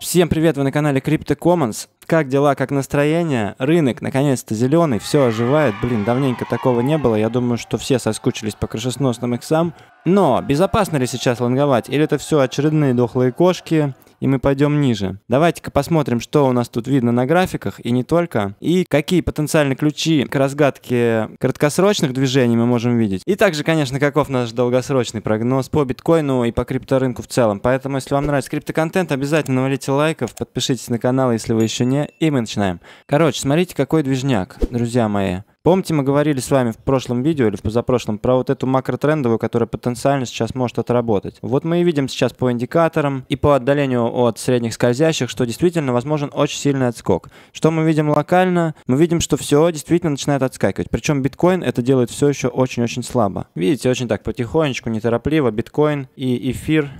Всем привет, вы на канале Crypto Commons. Как дела, как настроение? Рынок наконец-то зеленый, все оживает. Блин, давненько такого не было. Я думаю, что все соскучились по крышесносным иксам. Но безопасно ли сейчас лонговать? Или это все очередные дохлые кошки, и мы пойдем ниже. Давайте-ка посмотрим, что у нас тут видно на графиках, и не только, и какие потенциальные ключи к разгадке краткосрочных движений мы можем видеть. И также, конечно, каков наш долгосрочный прогноз по биткоину и по крипторынку в целом. Поэтому, если вам нравится криптоконтент, обязательно валите лайков, подпишитесь на канал, если вы еще не, и мы начинаем. Короче, смотрите, какой движняк, друзья мои. Помните, мы говорили с вами в прошлом видео или в позапрошлом про вот эту макротрендовую, которая потенциально сейчас может отработать. Вот мы и видим сейчас по индикаторам и по отдалению от средних скользящих, что действительно возможен очень сильный отскок. Что мы видим локально? Мы видим, что все действительно начинает отскакивать. Причем биткоин это делает все еще очень-очень слабо. Видите, очень так потихонечку, неторопливо биткоин и эфир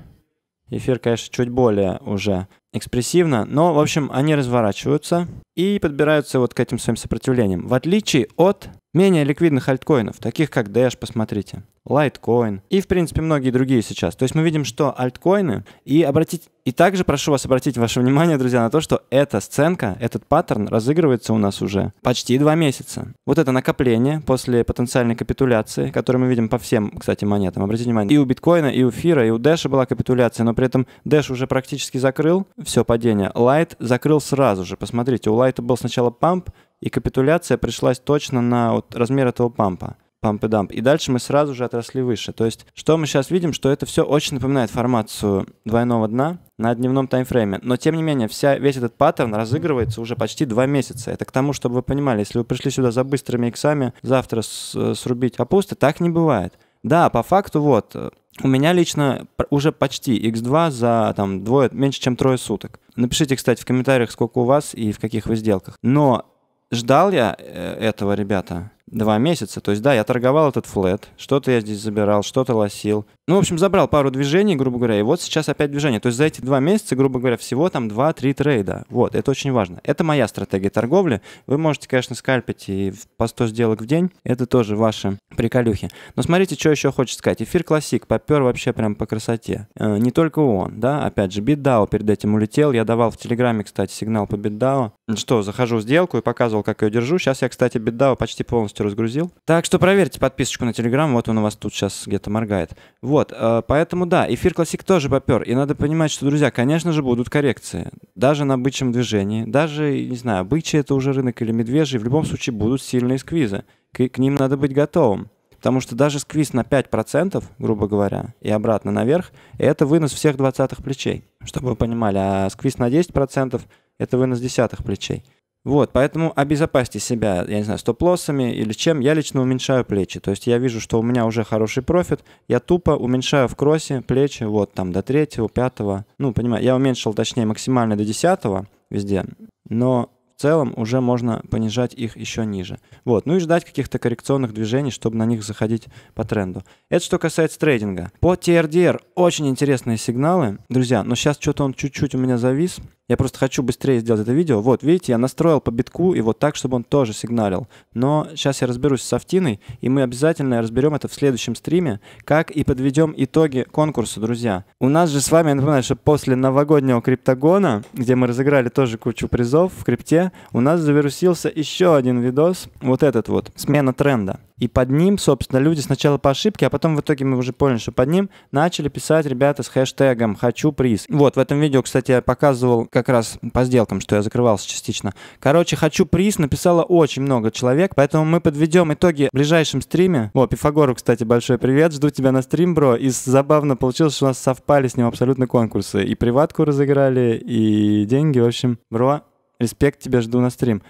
Эфир, конечно, чуть более уже экспрессивно, но, в общем, они разворачиваются и подбираются вот к этим своим сопротивлениям. В отличие от менее ликвидных альткоинов, таких как Dash, посмотрите, Litecoin и, в принципе, многие другие сейчас. То есть мы видим, что альткоины, и обратить, и также прошу вас обратить ваше внимание, друзья, на то, что эта сценка, этот паттерн разыгрывается у нас уже почти два месяца. Вот это накопление после потенциальной капитуляции, которую мы видим по всем, кстати, монетам. Обратите внимание, и у биткоина, и у фира, и у Дэша была капитуляция, но при этом Дэш уже практически закрыл все падение. Light закрыл сразу же. Посмотрите, у Light был сначала памп, и капитуляция пришлась точно на вот размер этого пампа. Памп и дамп. И дальше мы сразу же отросли выше. То есть, что мы сейчас видим, что это все очень напоминает формацию двойного дна на дневном таймфрейме. Но, тем не менее, вся, весь этот паттерн разыгрывается уже почти два месяца. Это к тому, чтобы вы понимали, если вы пришли сюда за быстрыми иксами, завтра с, э, срубить капусты, так не бывает. Да, по факту вот, э, у меня лично уже почти X2 за там двое, меньше чем трое суток. Напишите, кстати, в комментариях, сколько у вас и в каких вы сделках. Но ждал я э, этого, ребята, два месяца. То есть, да, я торговал этот флет, что-то я здесь забирал, что-то лосил. Ну, в общем, забрал пару движений, грубо говоря, и вот сейчас опять движение. То есть за эти два месяца, грубо говоря, всего там 2-3 трейда. Вот, это очень важно. Это моя стратегия торговли. Вы можете, конечно, скальпить и по 100 сделок в день. Это тоже ваши приколюхи. Но смотрите, что еще хочется сказать. Эфир классик попер вообще прям по красоте. Э, не только он, да, опять же, BitDAO перед этим улетел. Я давал в Телеграме, кстати, сигнал по BitDAO. Что, захожу в сделку и показывал, как ее держу. Сейчас я, кстати, BitDAO почти полностью полностью разгрузил. Так что проверьте подписочку на Телеграм, вот он у вас тут сейчас где-то моргает. Вот, э, поэтому да, эфир классик тоже попер. И надо понимать, что, друзья, конечно же, будут коррекции. Даже на бычьем движении, даже, не знаю, бычий это уже рынок или медвежий, в любом случае будут сильные сквизы. К, к ним надо быть готовым. Потому что даже сквиз на 5%, грубо говоря, и обратно наверх, это вынос всех 20-х плечей. Чтобы вы понимали, а сквиз на 10% это вынос десятых плечей. Вот, поэтому обезопасьте себя, я не знаю, стоп-лоссами или чем. Я лично уменьшаю плечи. То есть я вижу, что у меня уже хороший профит. Я тупо уменьшаю в кроссе плечи вот там до третьего, пятого. Ну, понимаю, я уменьшил, точнее, максимально до десятого везде. Но в целом уже можно понижать их еще ниже. Вот, ну и ждать каких-то коррекционных движений, чтобы на них заходить по тренду. Это что касается трейдинга. По TRDR очень интересные сигналы. Друзья, но ну, сейчас что-то он чуть-чуть у меня завис. Я просто хочу быстрее сделать это видео. Вот, видите, я настроил по битку и вот так, чтобы он тоже сигналил. Но сейчас я разберусь с софтиной, и мы обязательно разберем это в следующем стриме, как и подведем итоги конкурса, друзья. У нас же с вами, я напоминаю, что после новогоднего криптогона, где мы разыграли тоже кучу призов в крипте, у нас завирусился еще один видос, вот этот вот, смена тренда. И под ним, собственно, люди сначала по ошибке, а потом в итоге мы уже поняли, что под ним начали писать ребята с хэштегом «Хочу приз». Вот, в этом видео, кстати, я показывал как раз по сделкам, что я закрывался частично. Короче, «Хочу приз» написало очень много человек, поэтому мы подведем итоги в ближайшем стриме. О, Пифагору, кстати, большой привет, жду тебя на стрим, бро. И забавно получилось, что у нас совпали с ним абсолютно конкурсы. И приватку разыграли, и деньги, в общем, бро, респект тебе, жду на стрим.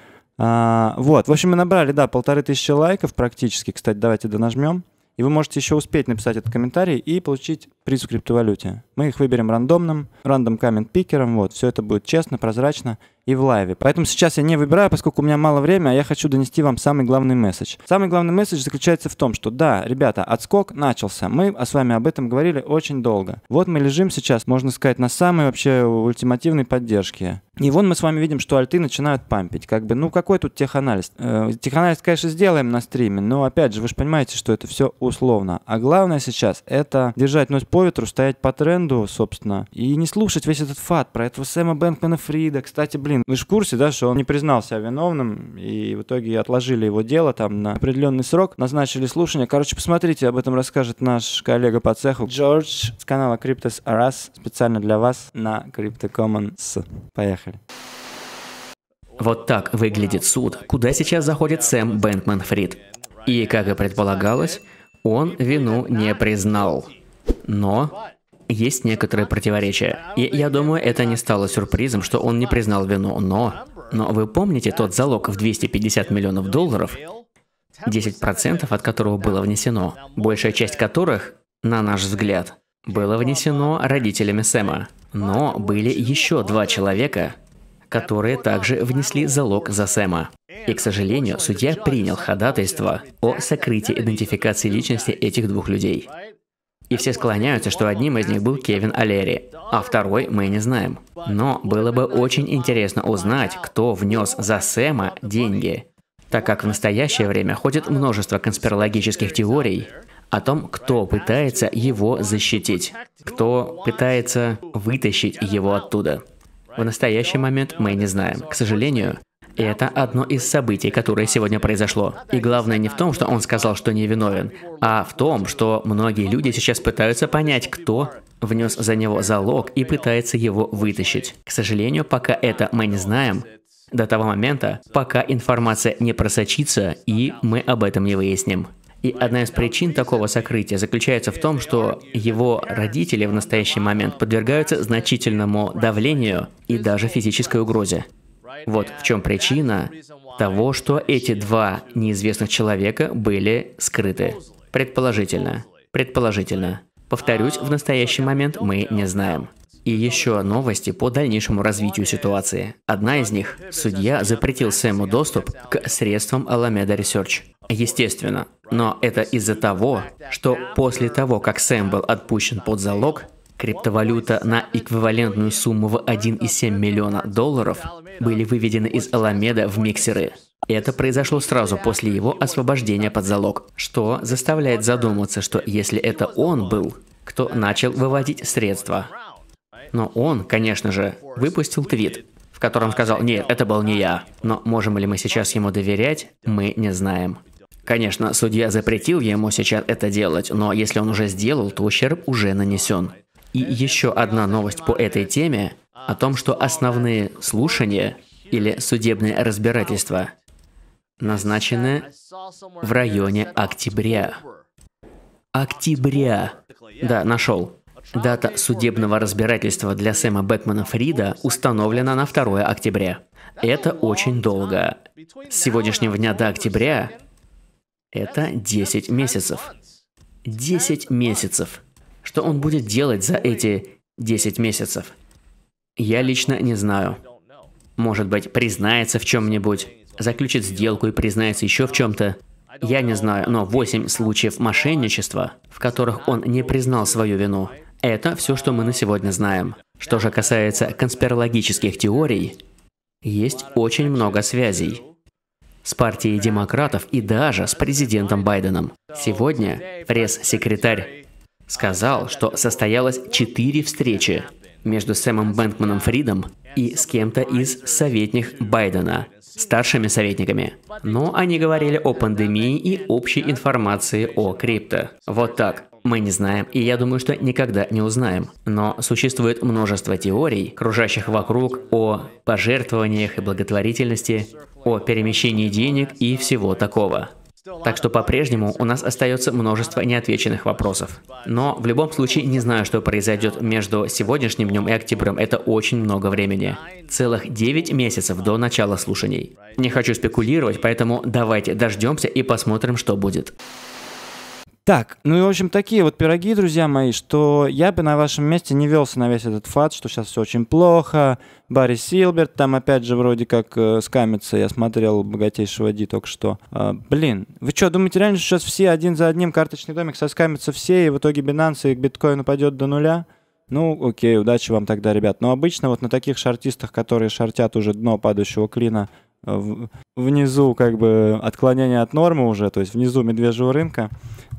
А, вот, в общем, мы набрали, да, полторы тысячи лайков практически. Кстати, давайте донажмем. И вы можете еще успеть написать этот комментарий и получить приз в криптовалюте. Мы их выберем рандомным, рандом коммент пикером. Вот, все это будет честно, прозрачно и в лайве. Поэтому сейчас я не выбираю, поскольку у меня мало времени, а я хочу донести вам самый главный месседж. Самый главный месседж заключается в том, что да, ребята, отскок начался. Мы а с вами об этом говорили очень долго. Вот мы лежим сейчас, можно сказать, на самой вообще ультимативной поддержке. И вон мы с вами видим, что альты начинают пампить. Как бы, ну какой тут теханализ? Э, теханализ, конечно, сделаем на стриме, но опять же, вы же понимаете, что это все условно. А главное сейчас это держать нос по ветру, стоять по тренду, собственно, и не слушать весь этот фат про этого Сэма Бэнкмана Фрида. Кстати, блин, вы же в курсе, да, что он не признал себя виновным, и в итоге отложили его дело там на определенный срок, назначили слушание. Короче, посмотрите, об этом расскажет наш коллега по цеху Джордж с канала Cryptos Aras специально для вас на Crypto Commons. Поехали. Вот так выглядит суд, куда сейчас заходит Сэм Бэнкман Фрид. И, как и предполагалось, он вину не признал. Но есть некоторые противоречия. И я думаю, это не стало сюрпризом, что он не признал вину, но... Но вы помните тот залог в 250 миллионов долларов, 10% от которого было внесено, большая часть которых, на наш взгляд, было внесено родителями Сэма. Но были еще два человека, которые также внесли залог за Сэма. И, к сожалению, судья принял ходатайство о сокрытии идентификации личности этих двух людей. И все склоняются, что одним из них был Кевин Алери, а второй мы не знаем. Но было бы очень интересно узнать, кто внес за Сэма деньги. Так как в настоящее время ходит множество конспирологических теорий о том, кто пытается его защитить, кто пытается вытащить его оттуда. В настоящий момент мы не знаем. К сожалению, и Это одно из событий, которое сегодня произошло. И главное не в том, что он сказал, что не виновен, а в том, что многие люди сейчас пытаются понять, кто внес за него залог и пытается его вытащить. К сожалению, пока это мы не знаем, до того момента, пока информация не просочится и мы об этом не выясним. И одна из причин такого сокрытия заключается в том, что его родители в настоящий момент подвергаются значительному давлению и даже физической угрозе. Вот в чем причина того, что эти два неизвестных человека были скрыты. Предположительно. Предположительно. Повторюсь, в настоящий момент мы не знаем. И еще новости по дальнейшему развитию ситуации. Одна из них – судья запретил Сэму доступ к средствам Alameda Research. Естественно, но это из-за того, что после того, как Сэм был отпущен под залог, криптовалюта на эквивалентную сумму в 1,7 миллиона долларов были выведены из Аламеда в миксеры. Это произошло сразу после его освобождения под залог, что заставляет задуматься, что если это он был, кто начал выводить средства. Но он, конечно же, выпустил твит, в котором сказал «Нет, это был не я». Но можем ли мы сейчас ему доверять, мы не знаем. Конечно, судья запретил ему сейчас это делать, но если он уже сделал, то ущерб уже нанесен. И еще одна новость по этой теме о том, что основные слушания или судебное разбирательство назначены в районе октября. Октября. Да, нашел. Дата судебного разбирательства для Сэма Бэтмена Фрида установлена на 2 октября. Это очень долго. С сегодняшнего дня до октября это 10 месяцев. 10 месяцев. Что он будет делать за эти 10 месяцев? Я лично не знаю. Может быть, признается в чем-нибудь, заключит сделку и признается еще в чем-то. Я не знаю, но 8 случаев мошенничества, в которых он не признал свою вину, это все, что мы на сегодня знаем. Что же касается конспирологических теорий, есть очень много связей с партией демократов и даже с президентом Байденом. Сегодня пресс-секретарь сказал, что состоялось четыре встречи между Сэмом Бэнкманом Фридом и с кем-то из советник Байдена, старшими советниками. Но они говорили о пандемии и общей информации о крипто. Вот так. Мы не знаем, и я думаю, что никогда не узнаем. Но существует множество теорий, кружащих вокруг о пожертвованиях и благотворительности, о перемещении денег и всего такого. Так что по-прежнему у нас остается множество неотвеченных вопросов. Но в любом случае не знаю, что произойдет между сегодняшним днем и октябрем. Это очень много времени. Целых 9 месяцев до начала слушаний. Не хочу спекулировать, поэтому давайте дождемся и посмотрим, что будет. Так, ну и, в общем, такие вот пироги, друзья мои, что я бы на вашем месте не велся на весь этот фат, что сейчас все очень плохо. Барри Силберт, там опять же вроде как э, скамится, я смотрел «Богатейшего Ди» только что. Э, блин, вы что, думаете реально, что сейчас все один за одним карточный домик соскамятся все, и в итоге Binance и биткоин упадет до нуля? Ну, окей, удачи вам тогда, ребят. Но обычно вот на таких шартистах, которые шартят уже дно падающего клина, э, внизу как бы отклонение от нормы уже, то есть внизу медвежьего рынка,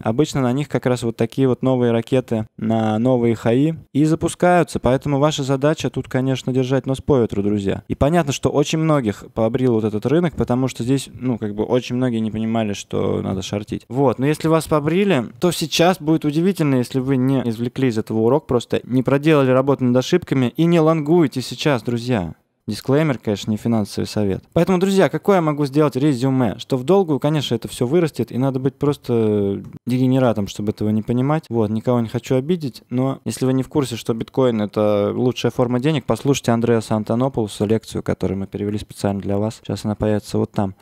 Обычно на них как раз вот такие вот новые ракеты на новые ХАИ и запускаются. Поэтому ваша задача тут, конечно, держать нос по ветру, друзья. И понятно, что очень многих побрил вот этот рынок, потому что здесь, ну, как бы очень многие не понимали, что надо шортить. Вот, но если вас побрили, то сейчас будет удивительно, если вы не извлекли из этого урок, просто не проделали работу над ошибками и не лангуете сейчас, друзья. Дисклеймер, конечно, не финансовый совет. Поэтому, друзья, какое я могу сделать резюме? Что в долгую, конечно, это все вырастет, и надо быть просто дегенератом, чтобы этого не понимать. Вот, никого не хочу обидеть, но если вы не в курсе, что биткоин — это лучшая форма денег, послушайте Андрея Антонопулуса лекцию, которую мы перевели специально для вас. Сейчас она появится вот там.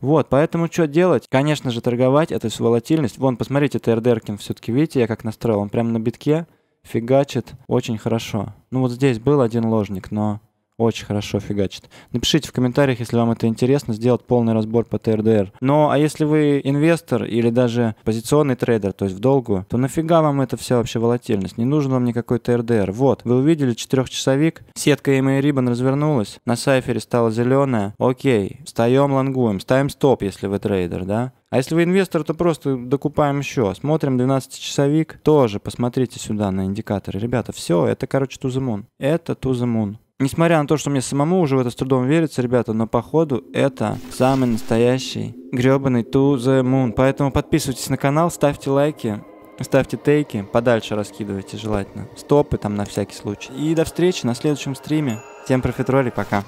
Вот, поэтому что делать? Конечно же, торговать, это все волатильность. Вон, посмотрите, ТРДРкин все-таки, видите, я как настроил, он прямо на битке фигачит очень хорошо. Ну вот здесь был один ложник, но очень хорошо фигачит. Напишите в комментариях, если вам это интересно, сделать полный разбор по ТРДР. Но ну, а если вы инвестор или даже позиционный трейдер, то есть в долгую, то нафига вам эта вся вообще волатильность? Не нужен вам никакой ТРДР. Вот, вы увидели четырехчасовик, сетка EMA Ribbon развернулась, на сайфере стала зеленая. Окей, встаем, лонгуем, ставим стоп, если вы трейдер, да? А если вы инвестор, то просто докупаем еще. Смотрим 12-часовик, тоже посмотрите сюда на индикаторы. Ребята, все, это, короче, тузамун. Это тузамун. Несмотря на то, что мне самому уже в это с трудом верится, ребята, но походу это самый настоящий гребаный To The Moon. Поэтому подписывайтесь на канал, ставьте лайки, ставьте тейки, подальше раскидывайте желательно. Стопы там на всякий случай. И до встречи на следующем стриме. Всем профитроли, пока.